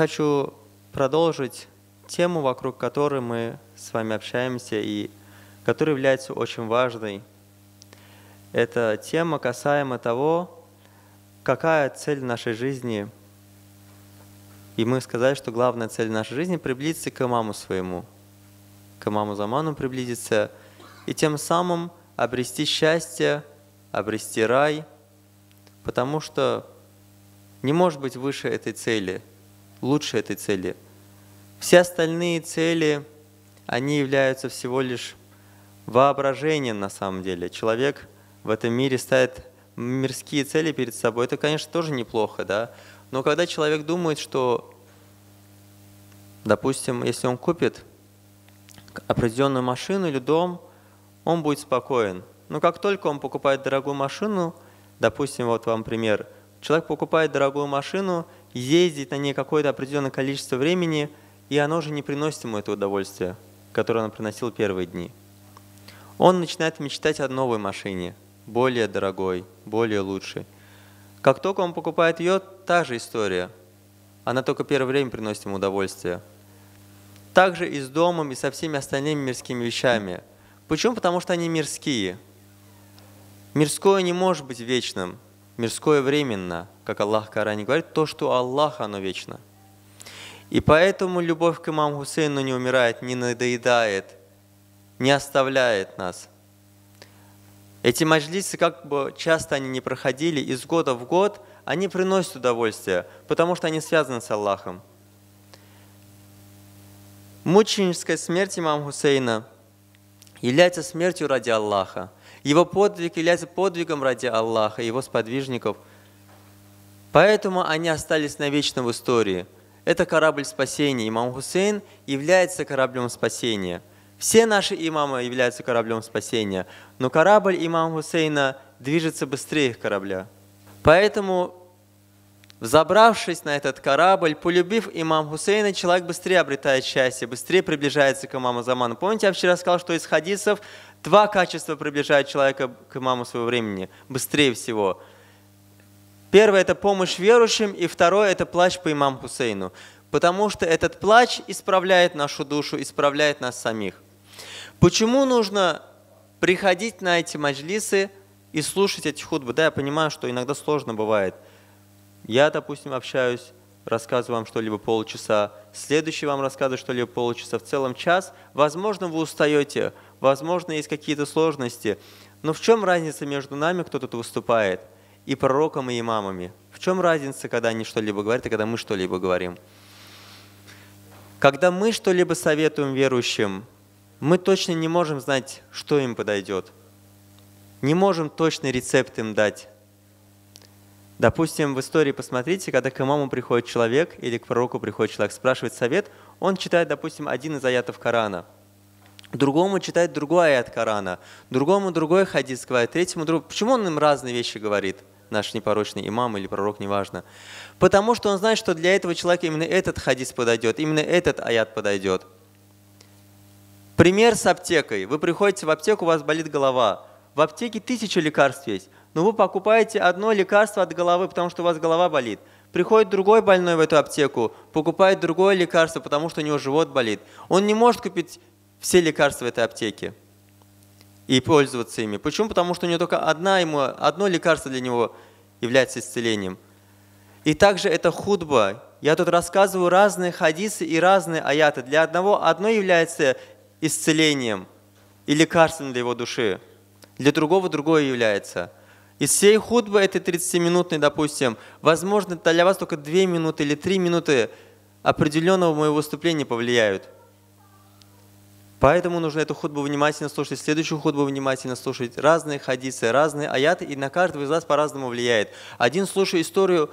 хочу продолжить тему, вокруг которой мы с вами общаемся и которая является очень важной. Это тема касаемо того, какая цель нашей жизни. И мы сказали, что главная цель нашей жизни – приблизиться к имаму своему, к имаму Заману приблизиться, и тем самым обрести счастье, обрести рай, потому что не может быть выше этой цели – лучше этой цели. Все остальные цели, они являются всего лишь воображением на самом деле. Человек в этом мире ставит мирские цели перед собой. Это, конечно, тоже неплохо, да. Но когда человек думает, что, допустим, если он купит определенную машину или дом, он будет спокоен. Но как только он покупает дорогую машину, допустим, вот вам пример, человек покупает дорогую машину – ездить на ней какое-то определенное количество времени, и оно уже не приносит ему это удовольствие, которое он приносил первые дни. Он начинает мечтать о новой машине, более дорогой, более лучшей. Как только он покупает ее, та же история. Она только первое время приносит ему удовольствие. Так же и с домом, и со всеми остальными мирскими вещами. Почему? Потому что они мирские. Мирское не может быть вечным – Мирское временно, как Аллах Коране говорит, то, что Аллах, оно вечно. И поэтому любовь к имаму Хусейну не умирает, не надоедает, не оставляет нас. Эти маджлисы, как бы часто они не проходили, из года в год, они приносят удовольствие, потому что они связаны с Аллахом. Мученическая смерть имама Хусейна – является смертью ради Аллаха. Его подвиг является подвигом ради Аллаха, его сподвижников. Поэтому они остались навечно в истории. Это корабль спасения. Имам Хусейн является кораблем спасения. Все наши имамы являются кораблем спасения, но корабль имама Хусейна движется быстрее их корабля. Поэтому Взобравшись на этот корабль, полюбив имам Хусейна, человек быстрее обретает счастье, быстрее приближается к имаму Заману. Помните, я вчера сказал, что из хадисов два качества приближают человека к имаму своего времени, быстрее всего. Первое – это помощь верующим, и второе – это плач по имаму Хусейну, потому что этот плач исправляет нашу душу, исправляет нас самих. Почему нужно приходить на эти маджлисы и слушать эти худбы? Да, я понимаю, что иногда сложно бывает – я, допустим, общаюсь, рассказываю вам что-либо полчаса, следующий вам рассказывает что-либо полчаса, в целом час. Возможно, вы устаете, возможно, есть какие-то сложности. Но в чем разница между нами, кто тут выступает, и пророком, и имамами? В чем разница, когда они что-либо говорят, и когда мы что-либо говорим? Когда мы что-либо советуем верующим, мы точно не можем знать, что им подойдет. Не можем точный рецепт им дать. Допустим, в истории посмотрите, когда к имаму приходит человек или к пророку приходит человек, спрашивает совет, он читает, допустим, один из аятов Корана. Другому читает другой аят Корана, другому другой хадис говорит, третьему другой. Почему он им разные вещи говорит? наш непорочный имам или пророк, неважно. Потому что он знает, что для этого человека именно этот хадис подойдет, именно этот аят подойдет. Пример с аптекой. Вы приходите в аптеку, у вас болит голова. В аптеке тысяча лекарств есть но вы покупаете одно лекарство от головы, потому что у вас голова болит. Приходит другой больной в эту аптеку, покупает другое лекарство, потому что у него живот болит. Он не может купить все лекарства в этой аптеке и пользоваться ими. Почему? Потому что у него только одна ему, одно лекарство для него является исцелением. И также это худба. Я тут рассказываю разные хадисы и разные аяты. Для одного одно является исцелением и лекарством для его души. Для другого другое является – из всей худбы этой 30-минутной, допустим, возможно, для вас только 2 минуты или 3 минуты определенного моего выступления повлияют. Поэтому нужно эту худбу внимательно слушать, следующую худбу внимательно слушать. Разные хадисы, разные аяты, и на каждого из вас по-разному влияет. Один слушает историю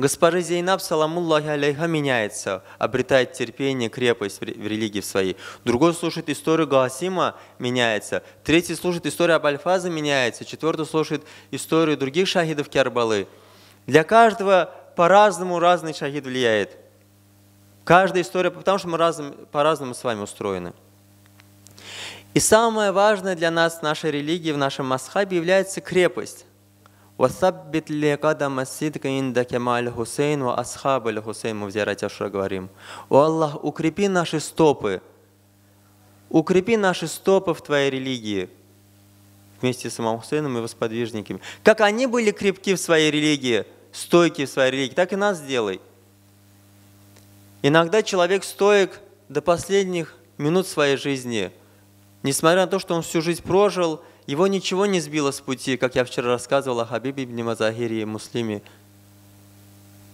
Госпожа Зейнаб, саламуллахи алейха, меняется, обретает терпение, крепость в религии своей. Другой слушает историю Гаасима, меняется. Третий слушает историю Абальфаза, меняется. Четвертый слушает историю других шахидов Кербалы. Для каждого по-разному разный шахид влияет. Каждая история, потому что мы разным, по-разному с вами устроены. И самое важное для нас в нашей религии, в нашем масхабе является крепость. «Васаббит ли кадама сидка инда кемаль Хусейн ва асхабаль Хусейн» мы в зирате говорим. «О Аллах, укрепи наши стопы, укрепи наши стопы в Твоей религии» вместе с имамом Хусейном и его сподвижниками. Как они были крепки в своей религии, стойки в своей религии, так и нас сделай. Иногда человек стоек до последних минут своей жизни, несмотря на то, что он всю жизнь прожил – его ничего не сбило с пути, как я вчера рассказывал о Хабибе ибн Мазахире и Муслиме.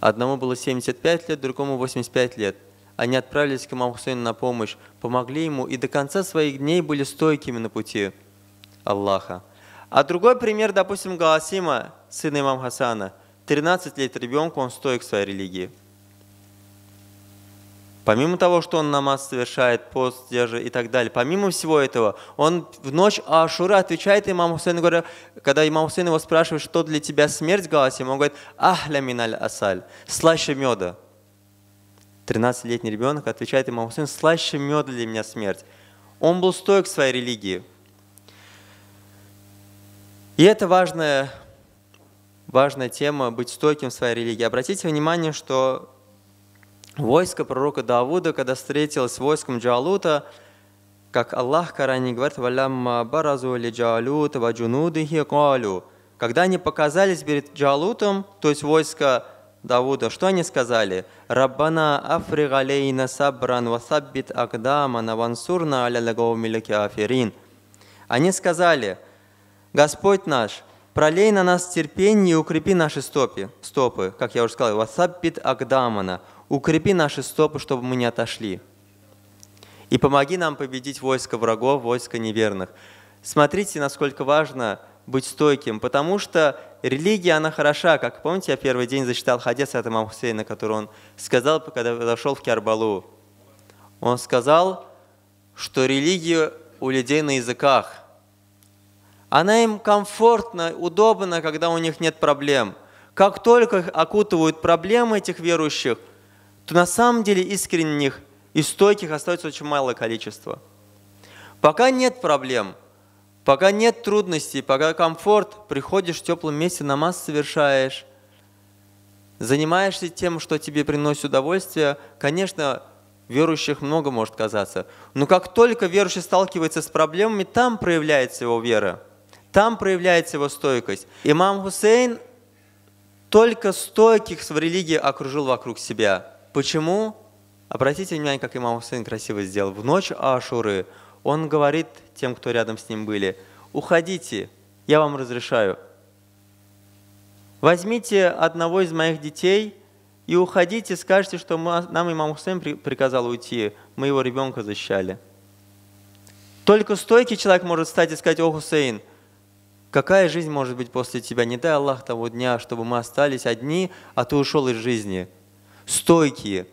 Одному было 75 лет, другому 85 лет. Они отправились к имаму Хусейну на помощь, помогли ему и до конца своих дней были стойкими на пути Аллаха. А другой пример, допустим, Галасима, сына Имам Хасана. 13 лет ребенку он стоек в своей религии. Помимо того, что он намаз совершает, пост держит и так далее, помимо всего этого, он в ночь Ашура отвечает имаму Хусейну, говоря, когда имам Хусейн его спрашивает, что для тебя смерть Галасим, он говорит, ахля миналь асаль, слаще меда. 13-летний ребенок отвечает имам Хусейн, слаще меда для меня смерть. Он был стоек своей религии. И это важная, важная тема, быть стойким в своей религии. Обратите внимание, что войско пророка Давуда, когда встретилось с войском Джалута, как Аллах Коране говорит, «Валямма баразу ли Джалут ва джунудихи Когда они показались перед Джалутом, то есть войско Давуда, что они сказали? «Раббана африг сабран васаббит агдамана вансурна аля лагаумиля кафирин». Они сказали, «Господь наш, пролей на нас терпение и укрепи наши стопы, стопы как я уже сказал, васаббит агдамана». Укрепи наши стопы, чтобы мы не отошли. И помоги нам победить войско врагов, войско неверных. Смотрите, насколько важно быть стойким, потому что религия, она хороша. Как помните, я первый день зачитал хадис от имама Хусейна, который он сказал, когда зашел в Кербалу. Он сказал, что религия у людей на языках. Она им комфортна, удобна, когда у них нет проблем. Как только окутывают проблемы этих верующих, то на самом деле искренних и стойких остается очень малое количество. Пока нет проблем, пока нет трудностей, пока комфорт, приходишь в теплом месте, намаз совершаешь, занимаешься тем, что тебе приносит удовольствие, конечно, верующих много может казаться. Но как только верующий сталкивается с проблемами, там проявляется его вера, там проявляется его стойкость. Имам Хусейн только стойких в религии окружил вокруг себя – Почему? Обратите внимание, как имам Хусейн красиво сделал. В ночь Ашуры он говорит тем, кто рядом с ним были, «Уходите, я вам разрешаю. Возьмите одного из моих детей и уходите, скажите, что мы, нам имам Хусейн приказал уйти, мы его ребенка защищали». Только стойкий человек может встать и сказать, «О, Хусейн, какая жизнь может быть после тебя? Не дай Аллах того дня, чтобы мы остались одни, а ты ушел из жизни» стойкие.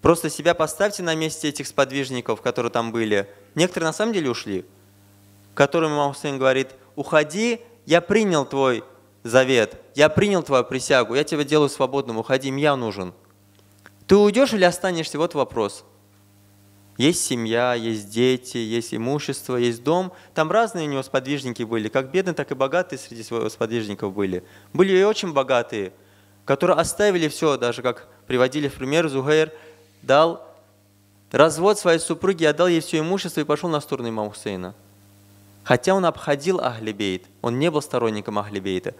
Просто себя поставьте на месте этих сподвижников, которые там были. Некоторые на самом деле ушли, которым Имам Хусейн говорит, уходи, я принял твой завет, я принял твою присягу, я тебя делаю свободным, уходи, им я нужен. Ты уйдешь или останешься? Вот вопрос. Есть семья, есть дети, есть имущество, есть дом. Там разные у него сподвижники были, как бедные, так и богатые среди своих сподвижников были. Были и очень богатые, которые оставили все, даже как приводили в пример, Зугайр дал развод своей супруге, отдал ей все имущество и пошел на сторону имама Хусейна. Хотя он обходил Ахлибейт, он не был сторонником Ахлибейта.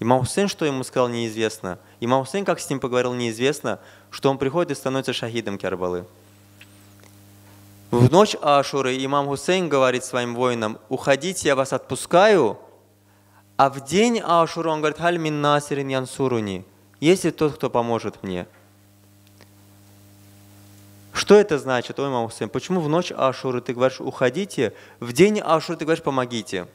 Имам Хусейн, что ему сказал, неизвестно. Имам Хусейн, как с ним поговорил, неизвестно, что он приходит и становится шахидом Кербалы. В ночь Ашуры имам Хусейн говорит своим воинам, «Уходите, я вас отпускаю», а в день Ашура он говорит, «Халь мин насирин янсуруни», «Если тот, кто поможет мне». Что это значит, ой, Имам Хусейн? Почему в ночь Ашуры ты говоришь «уходите», в день Ашуры ты говоришь «помогите»?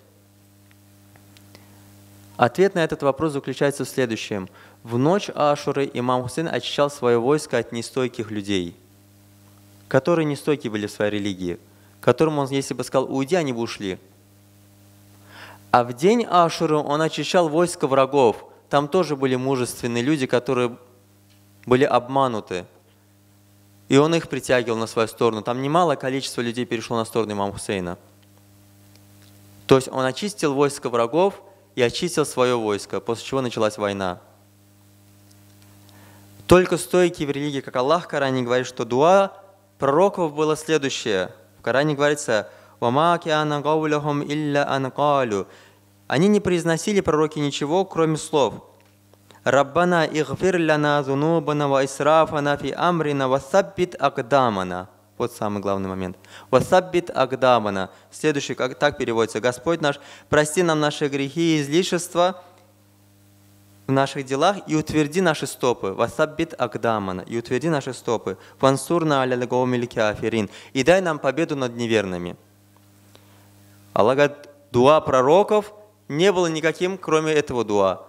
Ответ на этот вопрос заключается в следующем. В ночь Ашуры имам Хусейн очищал свое войско от нестойких людей, которые нестойки были в своей религии, которым он, если бы сказал «уйди», они бы ушли. А в день Ашуры он очищал войско врагов. Там тоже были мужественные люди, которые были обмануты – и он их притягивал на свою сторону. Там немалое количество людей перешло на сторону имама Хусейна. То есть он очистил войско врагов и очистил свое войско, после чего началась война. Только стойкие в религии, как Аллах, в Коране говорит, что дуа пророков было следующее. В Коране говорится «Вама киана гаулахум илля анкалю». Они не произносили пророки ничего, кроме слов – «Раббана игфир ляна зунубана ва исрафана фи амрина ва саббит агдамана». Вот самый главный момент. «Васаббит агдамана». Следующий, как так переводится. «Господь наш, прости нам наши грехи и излишества в наших делах и утверди наши стопы. Васаббит агдамана. И утверди наши стопы. Вансурна аля аферин. И дай нам победу над неверными». Аллах говорит, дуа пророков не было никаким, кроме этого дуа.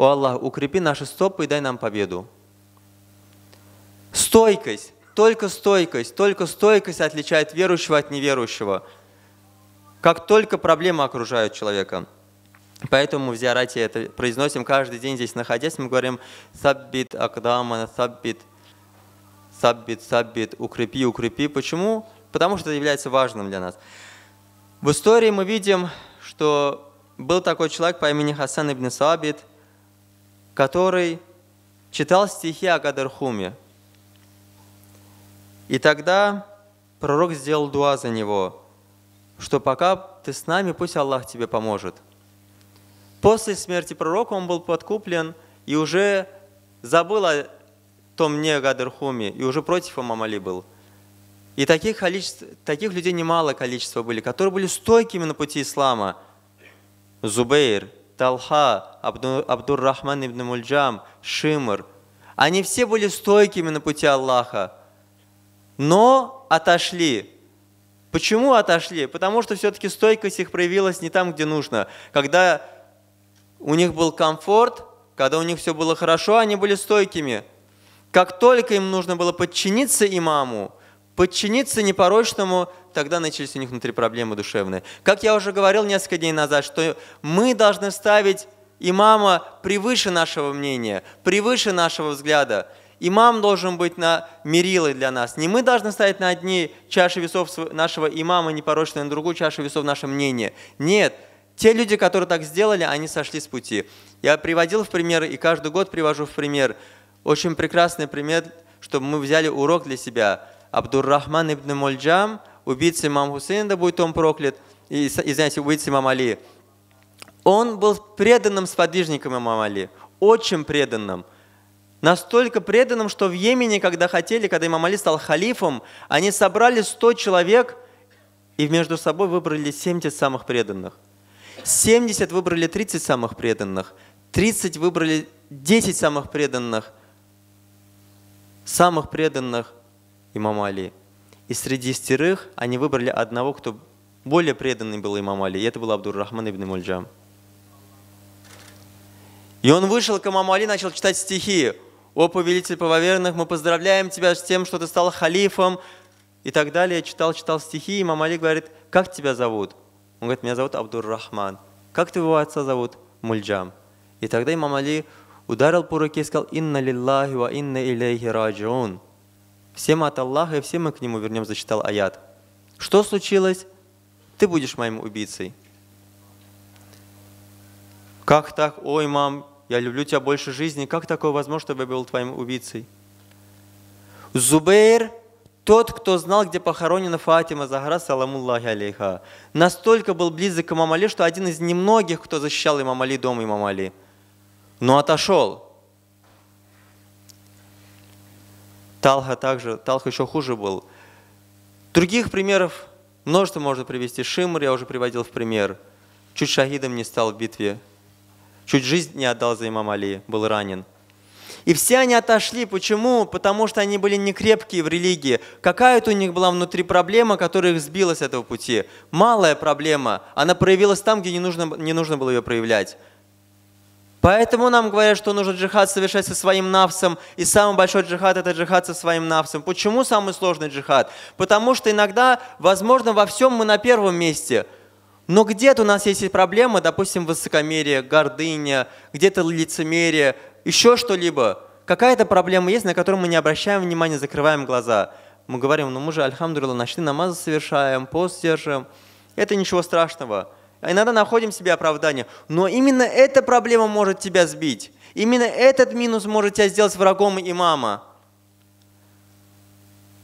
О Аллах, укрепи наши стопы и дай нам победу. Стойкость, только стойкость, только стойкость отличает верующего от неверующего. Как только проблемы окружают человека. Поэтому мы в зиарате это произносим каждый день здесь находясь, мы говорим «Саббит Акдамана, Саббит, Саббит, Саббит, укрепи, укрепи». Почему? Потому что это является важным для нас. В истории мы видим, что был такой человек по имени Хасан ибн Саббит который читал стихи о Гадархуме. И тогда пророк сделал дуа за него, что пока ты с нами, пусть Аллах тебе поможет. После смерти пророка он был подкуплен и уже забыл о том не Гадархуме, и уже против имама был. И таких, количеств, таких людей немало количество были, которые были стойкими на пути ислама. Зубейр, Талха, Абду, Абдур-Рахман ибн Мульджам, Шимр. Они все были стойкими на пути Аллаха, но отошли. Почему отошли? Потому что все-таки стойкость их проявилась не там, где нужно. Когда у них был комфорт, когда у них все было хорошо, они были стойкими. Как только им нужно было подчиниться имаму, подчиниться непорочному, тогда начались у них внутри проблемы душевные. Как я уже говорил несколько дней назад, что мы должны ставить имама превыше нашего мнения, превыше нашего взгляда. Имам должен быть на мерилой для нас. Не мы должны ставить на одни чаши весов нашего имама непорочные, на другую чашу весов наше мнение. Нет, те люди, которые так сделали, они сошли с пути. Я приводил в пример, и каждый год привожу в пример, очень прекрасный пример, чтобы мы взяли урок для себя – Абдуррахман ибн Мульджам, убийца имам Хусейна, да будет он проклят, и, извиняюсь, убийца имам Али. Он был преданным сподвижником имам Али, очень преданным. Настолько преданным, что в Йемене, когда хотели, когда имам Али стал халифом, они собрали 100 человек и между собой выбрали 70 самых преданных. 70 выбрали 30 самых преданных, 30 выбрали 10 самых преданных, самых преданных имама Али. И среди стерых они выбрали одного, кто более преданный был имам Али, и это был Абдур-Рахман ибн Мульджам. И он вышел к имаму Али, начал читать стихи. «О, повелитель правоверных, мы поздравляем тебя с тем, что ты стал халифом!» И так далее. Читал, читал стихи, и имам Али говорит, «Как тебя зовут?» Он говорит, «Меня зовут Абдур-Рахман». «Как твоего отца зовут?» «Мульджам». И тогда имам Али ударил по руке и сказал, «Инна лиллахи ва инна илейхи раджиун». Все мы от Аллаха, и все мы к нему вернем, зачитал аят. Что случилось? Ты будешь моим убийцей. Как так? Ой, мам, я люблю тебя больше жизни. Как такое возможно, чтобы я был твоим убийцей? Зубейр, тот, кто знал, где похоронена Фатима Захара, саламуллахи алейха, настолько был близок к имам Али, что один из немногих, кто защищал имам Али, дома имам Али. Но отошел. Талха также, Талха еще хуже был. Других примеров множество можно привести. Шимр я уже приводил в пример. Чуть шахидом не стал в битве. Чуть жизнь не отдал за имам Али, был ранен. И все они отошли. Почему? Потому что они были некрепкие в религии. Какая-то у них была внутри проблема, которая их сбила с этого пути. Малая проблема. Она проявилась там, где не нужно, не нужно было ее проявлять. Поэтому нам говорят, что нужно джихад совершать со своим нафсом, и самый большой джихад – это джихад со своим нафсом. Почему самый сложный джихад? Потому что иногда, возможно, во всем мы на первом месте – но где-то у нас есть проблемы, допустим, высокомерие, гордыня, где-то лицемерие, еще что-либо. Какая-то проблема есть, на которую мы не обращаем внимания, закрываем глаза. Мы говорим, ну мы же, альхамдулилла, ночные намазы совершаем, пост держим. Это ничего страшного. А иногда находим себе оправдание. Но именно эта проблема может тебя сбить. Именно этот минус может тебя сделать врагом и имама.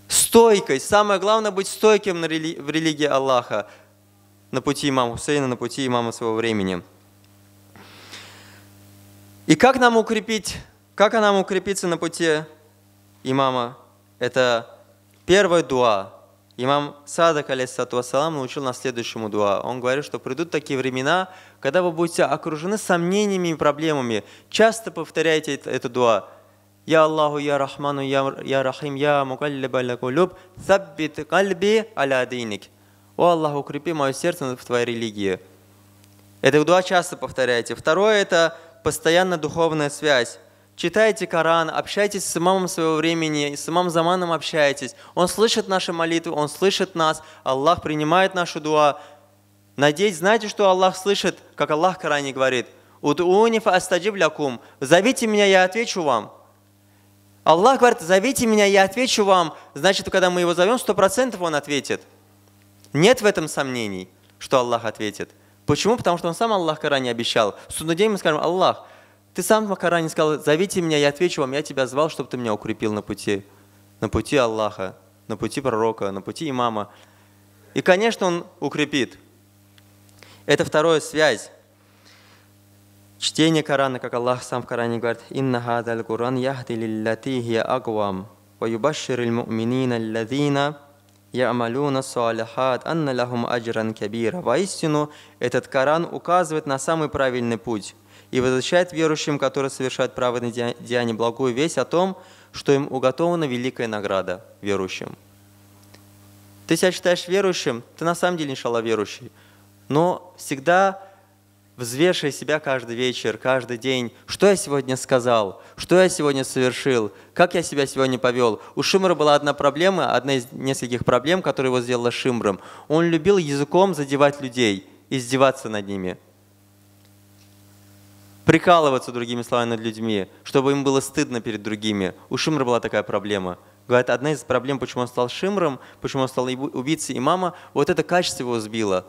Стойкость. Самое главное быть стойким в религии Аллаха. На пути имама Хусейна, на пути имама своего времени. И как нам укрепить, как нам укрепиться на пути имама? Это первая дуа, Имам Садак, алейсату вассалам, научил нас следующему дуа. Он говорит, что придут такие времена, когда вы будете окружены сомнениями и проблемами. Часто повторяйте это, это дуа. Я Аллаху, я Рахману, я, я Рахим, я Мукаллиба Лакулюб, саббит кальби аля диник. О Аллах, укрепи мое сердце в твоей религии. Это дуа часто повторяйте. Второе – это постоянно духовная связь читайте Коран, общайтесь с имамом своего времени, с имам Заманом общайтесь. Он слышит наши молитвы, Он слышит нас, Аллах принимает нашу дуа. Надеюсь, знаете, что Аллах слышит, как Аллах в Коране говорит, «Удууни астаджиб «Зовите меня, я отвечу вам». Аллах говорит, «Зовите меня, я отвечу вам». Значит, когда мы его зовем, сто процентов он ответит. Нет в этом сомнений, что Аллах ответит. Почему? Потому что он сам Аллах в Коране обещал. В судный день мы скажем, «Аллах, ты сам в Коране сказал, зовите меня, я отвечу вам, я тебя звал, чтобы ты меня укрепил на пути, на пути Аллаха, на пути пророка, на пути имама. И, конечно, он укрепит. Это вторая связь. Чтение Корана, как Аллах сам в Коране говорит, «Инна хада аль-Куран яхди лиллати хия агвам, ва юбашшир аль-му'минина алладина ямалюна суалихат анна лахум аджран кабира». Воистину, этот Коран указывает на самый правильный путь и возвращает верующим, которые совершают праведные деяния благую весть о том, что им уготована великая награда верующим. Ты себя считаешь верующим, ты на самом деле, не иншалла, верующий. Но всегда взвешивай себя каждый вечер, каждый день, что я сегодня сказал, что я сегодня совершил, как я себя сегодня повел. У Шимра была одна проблема, одна из нескольких проблем, которая его сделала Шимром. Он любил языком задевать людей, издеваться над ними прикалываться, другими словами, над людьми, чтобы им было стыдно перед другими. У Шимра была такая проблема. Говорят, одна из проблем, почему он стал Шимром, почему он стал убийцей и мама, вот это качество его сбило.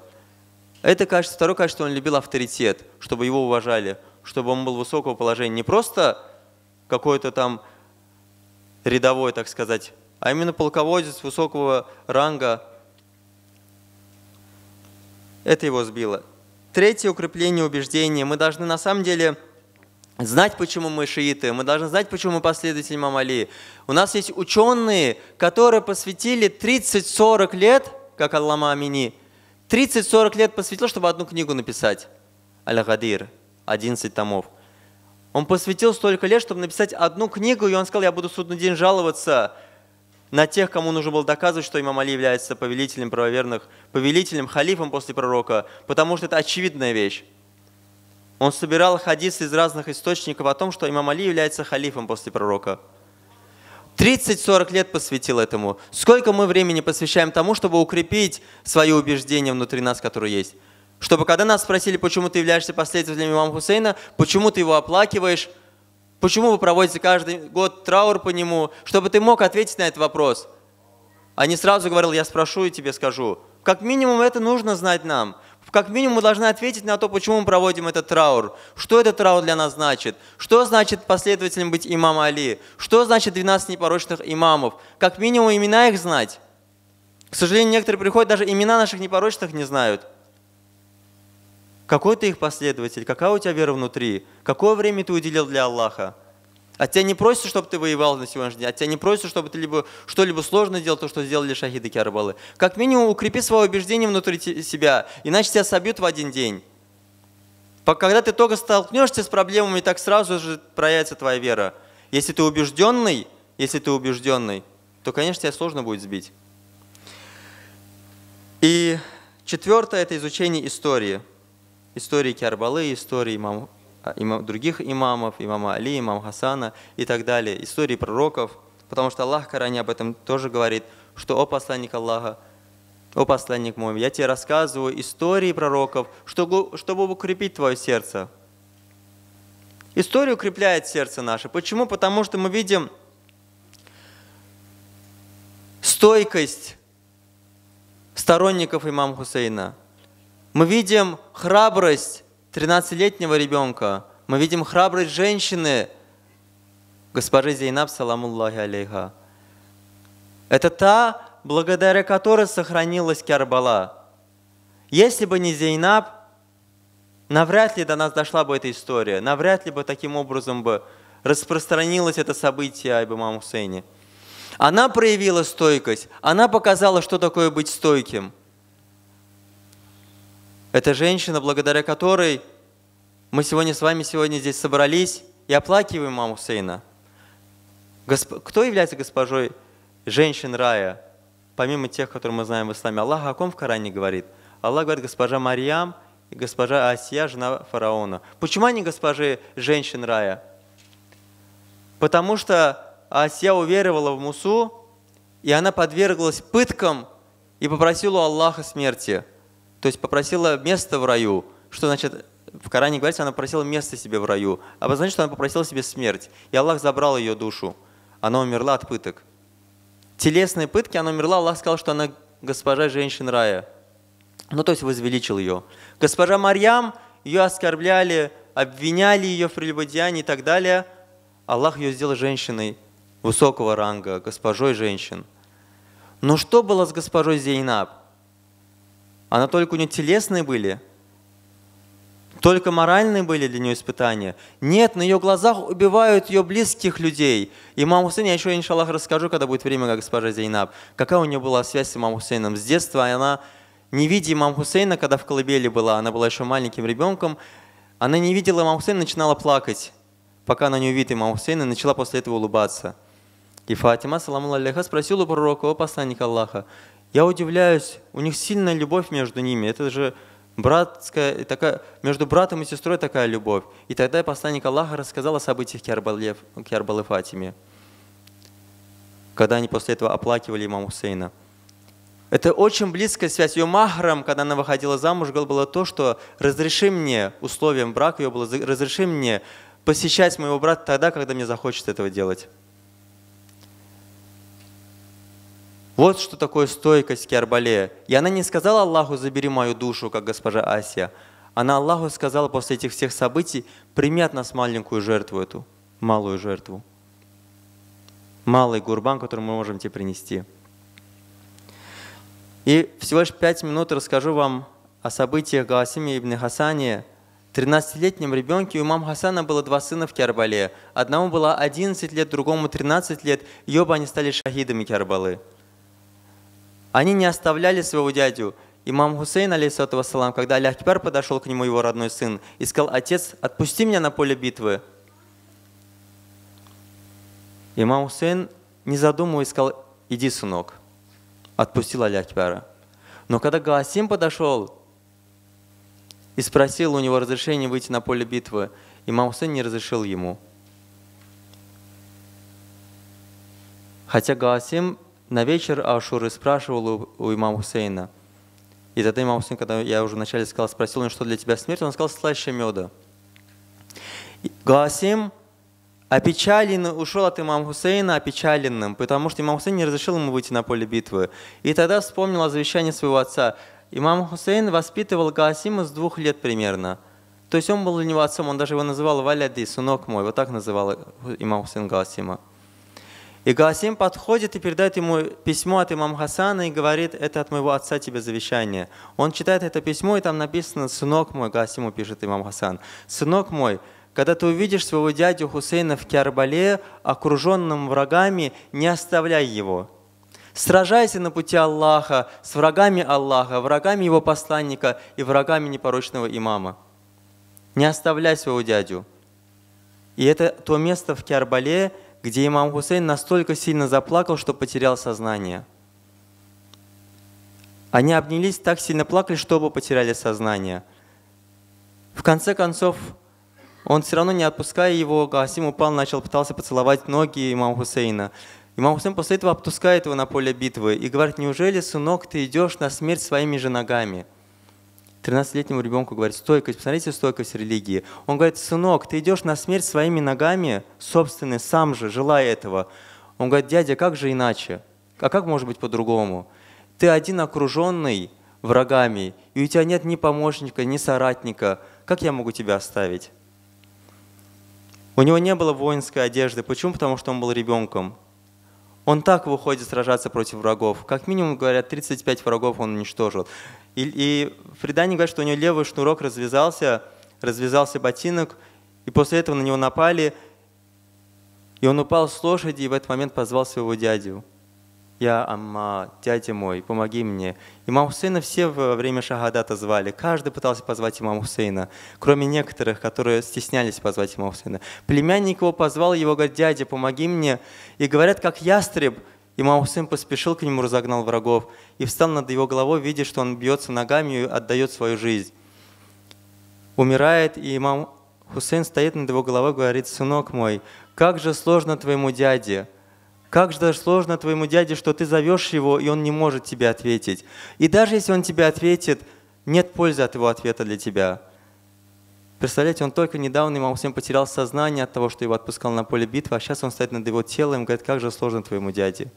Это качество, второе качество, он любил авторитет, чтобы его уважали, чтобы он был высокого положения. Не просто какой-то там рядовой, так сказать, а именно полководец высокого ранга. Это его сбило. Третье укрепление убеждения. Мы должны на самом деле знать, почему мы шииты, мы должны знать, почему мы последователи мамали. У нас есть ученые, которые посвятили 30-40 лет, как Аллама Амини, 30-40 лет посвятил, чтобы одну книгу написать. Аль-Гадир, 11 томов. Он посвятил столько лет, чтобы написать одну книгу, и он сказал, я буду судный день жаловаться, на тех, кому нужно было доказывать, что имам Али является повелителем правоверных, повелителем, халифом после пророка, потому что это очевидная вещь. Он собирал хадисы из разных источников о том, что имам Али является халифом после пророка. 30-40 лет посвятил этому. Сколько мы времени посвящаем тому, чтобы укрепить свои убеждения внутри нас, которые есть? Чтобы когда нас спросили, почему ты являешься последователем имама Хусейна, почему ты его оплакиваешь, Почему вы проводите каждый год траур по нему? Чтобы ты мог ответить на этот вопрос. А не сразу говорил, я спрошу и тебе скажу. Как минимум это нужно знать нам. Как минимум мы должны ответить на то, почему мы проводим этот траур. Что этот траур для нас значит? Что значит последователем быть имама Али? Что значит 12 непорочных имамов? Как минимум имена их знать. К сожалению, некоторые приходят, даже имена наших непорочных не знают. Какой ты их последователь? Какая у тебя вера внутри? Какое время ты уделил для Аллаха? От тебя не просят, чтобы ты воевал на сегодняшний день. От тебя не просят, чтобы ты либо что-либо сложное делал, то, что сделали шахиды Кярбалы. Как минимум, укрепи свое убеждение внутри себя, иначе тебя собьют в один день. Когда ты только столкнешься с проблемами, так сразу же проявится твоя вера. Если ты убежденный, если ты убежденный, то, конечно, тебя сложно будет сбить. И четвертое – это изучение истории – истории Кербалы, истории имам, а, имам, других имамов, имама Али, имама Хасана и так далее, истории пророков, потому что Аллах Коране об этом тоже говорит, что «О посланник Аллаха, о посланник мой, я тебе рассказываю истории пророков, чтобы, чтобы укрепить твое сердце». История укрепляет сердце наше. Почему? Потому что мы видим стойкость сторонников имама Хусейна – мы видим храбрость 13-летнего ребенка, мы видим храбрость женщины, госпожи Зейнаб, саламуллахи алейха. Это та, благодаря которой сохранилась Кербала. Если бы не Зейнаб, навряд ли до нас дошла бы эта история, навряд ли бы таким образом бы распространилось это событие об имам Хусейне. Она проявила стойкость, она показала, что такое быть стойким – это женщина, благодаря которой мы сегодня с вами сегодня здесь собрались и оплакиваем маму Сейна. Госп... Кто является госпожой женщин рая, помимо тех, которые мы знаем в исламе? Аллах о ком в Коране говорит? Аллах говорит, госпожа Марьям и госпожа Асия, жена фараона. Почему они госпожи женщин рая? Потому что Асия уверовала в Мусу, и она подверглась пыткам и попросила у Аллаха смерти – то есть попросила место в раю. Что значит, в Коране говорится, она попросила место себе в раю. Обозначает, что она попросила себе смерть. И Аллах забрал ее душу. Она умерла от пыток. Телесные пытки, она умерла, Аллах сказал, что она госпожа женщин рая. Ну, то есть возвеличил ее. Госпожа Марьям, ее оскорбляли, обвиняли ее в прелюбодеянии и так далее. Аллах ее сделал женщиной высокого ранга, госпожой женщин. Но что было с госпожой Зейнаб? Она только у нее телесные были, только моральные были для нее испытания. Нет, на ее глазах убивают ее близких людей. И Имам Хусейн, я еще, иншаллах, расскажу, когда будет время, как госпожа Зейнаб, какая у нее была связь с имам Хусейном. С детства она, не видя имам Хусейна, когда в колыбели была, она была еще маленьким ребенком, она не видела имам Хусейна, начинала плакать, пока она не увидит имам Хусейна, начала после этого улыбаться. И Фатима, саламу алейха, спросила у пророка, о посланника Аллаха, я удивляюсь, у них сильная любовь между ними. Это же братская, такая, между братом и сестрой такая любовь. И тогда посланник Аллаха рассказал о событиях Кербалы Фатиме, когда они после этого оплакивали имама Хусейна. Это очень близкая связь. Ее махром, когда она выходила замуж, было то, что «разреши мне», условием брака ее было «разреши мне посещать моего брата тогда, когда мне захочется этого делать». Вот что такое стойкость Киарбале. И она не сказала Аллаху «забери мою душу», как госпожа Асия. Она Аллаху сказала после этих всех событий «прими от нас маленькую жертву эту, малую жертву». Малый гурбан, который мы можем тебе принести. И всего лишь пять минут расскажу вам о событиях Галасиме ибн Хасани. 13-летнем ребенке у имам Хасана было два сына в Кербале. Одному было 11 лет, другому 13 лет, и оба они стали шахидами Кербалы. Они не оставляли своего дядю. Имам Хусейн, алейсату вассалам, когда Аляхкибар подошел к нему его родной сын и сказал, «Отец, отпусти меня на поле битвы». Имам Хусейн, не задумываясь, сказал, «Иди, сынок». Отпустил Аляхкибара. Но когда Гаасим подошел и спросил у него разрешения выйти на поле битвы, имам Хусейн не разрешил ему. Хотя Гаасим на вечер Ашуры спрашивал у, у имама Хусейна. И тогда имам Хусейн, когда я уже вначале сказал, спросил, ну что для тебя смерть, он сказал, слаще меда. Галасим опечален, ушел от имама Хусейна опечаленным, потому что имам Хусейн не разрешил ему выйти на поле битвы. И тогда вспомнил о завещании своего отца. Имам Хусейн воспитывал Галасима с двух лет примерно. То есть он был для него отцом, он даже его называл Валяди, сынок мой, вот так называл имам Хусейн Галасима. И Гасим подходит и передает ему письмо от имам Хасана и говорит, это от моего отца тебе завещание. Он читает это письмо, и там написано, сынок мой, Гасиму пишет имам Хасан, сынок мой, когда ты увидишь своего дядю Хусейна в Киарбале, окруженным врагами, не оставляй его. Сражайся на пути Аллаха с врагами Аллаха, врагами его посланника и врагами непорочного имама. Не оставляй своего дядю. И это то место в Киарбале, где имам Хусейн настолько сильно заплакал, что потерял сознание. Они обнялись, так сильно плакали, что оба потеряли сознание. В конце концов, он все равно, не отпуская его, Гасим упал, начал, пытался поцеловать ноги имам Хусейна. Имам Хусейн после этого отпускает его на поле битвы и говорит, «Неужели, сынок, ты идешь на смерть своими же ногами?» 13-летнему ребенку говорит, стойкость, посмотрите стойкость религии. Он говорит, сынок, ты идешь на смерть своими ногами, собственные, сам же, желая этого. Он говорит, дядя, как же иначе? А как может быть по-другому? Ты один окруженный врагами, и у тебя нет ни помощника, ни соратника. Как я могу тебя оставить? У него не было воинской одежды. Почему? Потому что он был ребенком. Он так выходит сражаться против врагов. Как минимум, говорят, 35 врагов он уничтожил. И, и в предании что у него левый шнурок развязался, развязался ботинок, и после этого на него напали, и он упал с лошади, и в этот момент позвал своего дядю. «Я Амма, дядя мой, помоги мне». Имам Хусейна все во время шахадата звали. Каждый пытался позвать имама Хусейна, кроме некоторых, которые стеснялись позвать имама Хусейна. Племянник его позвал, его говорит, «Дядя, помоги мне». И говорят, как ястреб – и Хусейн поспешил к нему, разогнал врагов, и встал над его головой, видя, что он бьется ногами и отдает свою жизнь. Умирает, и имам Хусейн стоит над его головой и говорит, «Сынок мой, как же сложно твоему дяде!» Как же сложно твоему дяде, что ты зовешь его, и он не может тебе ответить. И даже если он тебе ответит, нет пользы от его ответа для тебя. Представляете, он только недавно, имам Хусейн, потерял сознание от того, что его отпускал на поле битвы, а сейчас он стоит над его телом и говорит, как же сложно твоему дяде.